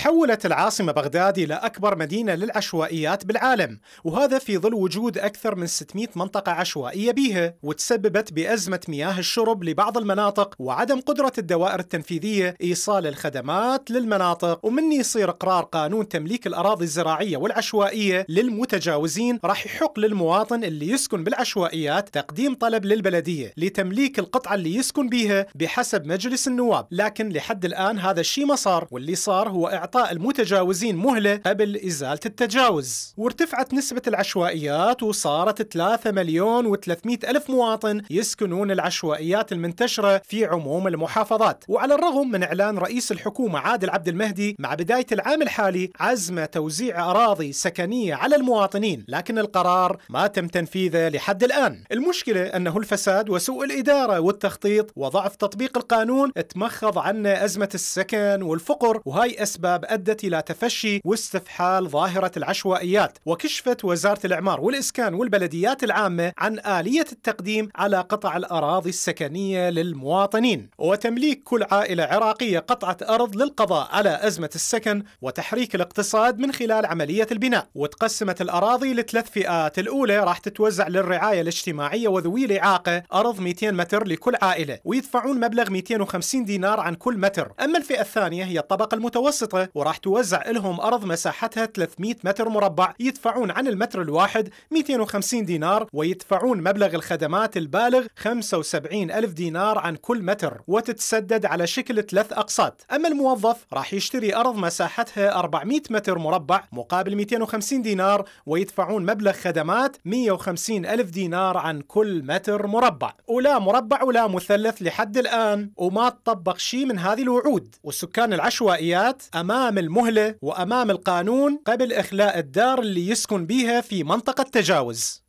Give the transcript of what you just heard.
تحولت العاصمة بغداد إلى أكبر مدينة للعشوائيات بالعالم وهذا في ظل وجود أكثر من 600 منطقة عشوائية بيها وتسببت بأزمة مياه الشرب لبعض المناطق وعدم قدرة الدوائر التنفيذية إيصال الخدمات للمناطق ومن يصير قرار قانون تمليك الأراضي الزراعية والعشوائية للمتجاوزين راح يحق للمواطن اللي يسكن بالعشوائيات تقديم طلب للبلدية لتمليك القطعة اللي يسكن بيها بحسب مجلس النواب لكن لحد الآن هذا الشيء ما صار واللي صار هو إعطاء المتجاوزين مهلة قبل إزالة التجاوز وارتفعت نسبة العشوائيات وصارت 3 مليون و300 ألف مواطن يسكنون العشوائيات المنتشرة في عموم المحافظات وعلى الرغم من إعلان رئيس الحكومة عادل عبد المهدي مع بداية العام الحالي عزم توزيع أراضي سكنية على المواطنين لكن القرار ما تم تنفيذه لحد الآن المشكلة أنه الفساد وسوء الإدارة والتخطيط وضعف تطبيق القانون تمخض عنا أزمة السكن والفقر وهاي أسباب الانتخاب أدت إلى تفشي واستفحال ظاهرة العشوائيات وكشفت وزارة الإعمار والإسكان والبلديات العامة عن آلية التقديم على قطع الأراضي السكنية للمواطنين وتمليك كل عائلة عراقية قطعة أرض للقضاء على أزمة السكن وتحريك الاقتصاد من خلال عملية البناء وتقسمت الأراضي لثلاث فئات الأولى راح تتوزع للرعاية الاجتماعية وذوي الإعاقة أرض 200 متر لكل عائلة ويدفعون مبلغ 250 دينار عن كل متر أما الفئة الثانية هي الطبقة المتوسطة وراح توزع لهم أرض مساحتها 300 متر مربع يدفعون عن المتر الواحد 250 دينار ويدفعون مبلغ الخدمات البالغ 75 ألف دينار عن كل متر وتتسدد على شكل ثلاث أقساط أما الموظف راح يشتري أرض مساحتها 400 متر مربع مقابل 250 دينار ويدفعون مبلغ خدمات 150 ألف دينار عن كل متر مربع ولا مربع ولا مثلث لحد الآن وما تطبق شيء من هذه الوعود والسكان العشوائيات أمام أمام المهلة وأمام القانون قبل إخلاء الدار اللي يسكن بيها في منطقة تجاوز